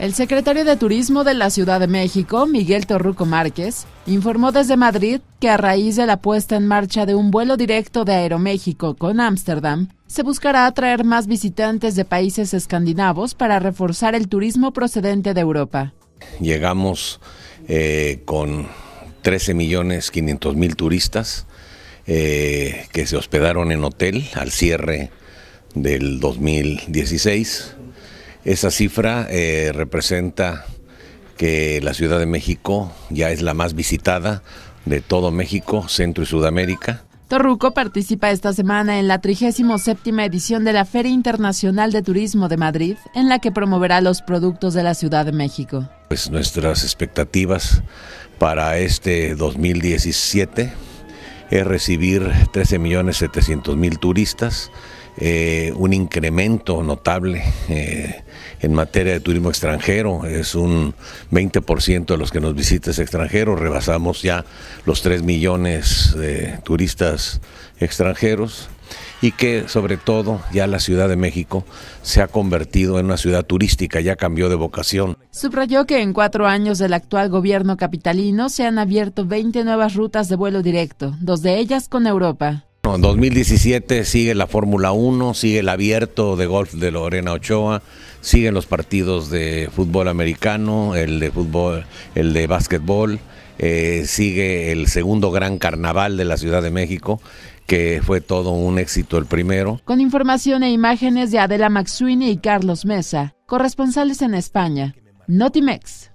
El secretario de Turismo de la Ciudad de México, Miguel Torruco Márquez, informó desde Madrid que a raíz de la puesta en marcha de un vuelo directo de Aeroméxico con Ámsterdam, se buscará atraer más visitantes de países escandinavos para reforzar el turismo procedente de Europa. Llegamos eh, con 13 millones 500 mil turistas eh, que se hospedaron en hotel al cierre del 2016 esa cifra eh, representa que la Ciudad de México ya es la más visitada de todo México, Centro y Sudamérica. Torruco participa esta semana en la 37 edición de la Feria Internacional de Turismo de Madrid, en la que promoverá los productos de la Ciudad de México. Pues nuestras expectativas para este 2017 es recibir 13.700.000 turistas, eh, un incremento notable eh, en materia de turismo extranjero. Es un 20% de los que nos visitas extranjeros. Rebasamos ya los 3 millones de turistas extranjeros y que sobre todo ya la Ciudad de México se ha convertido en una ciudad turística, ya cambió de vocación. Subrayó que en cuatro años del actual gobierno capitalino se han abierto 20 nuevas rutas de vuelo directo, dos de ellas con Europa en 2017 sigue la Fórmula 1, sigue el abierto de golf de Lorena Ochoa, siguen los partidos de fútbol americano, el de fútbol, el de básquetbol, eh, sigue el segundo gran carnaval de la Ciudad de México que fue todo un éxito el primero. Con información e imágenes de Adela Maxuini y Carlos Mesa, corresponsales en España. Notimex.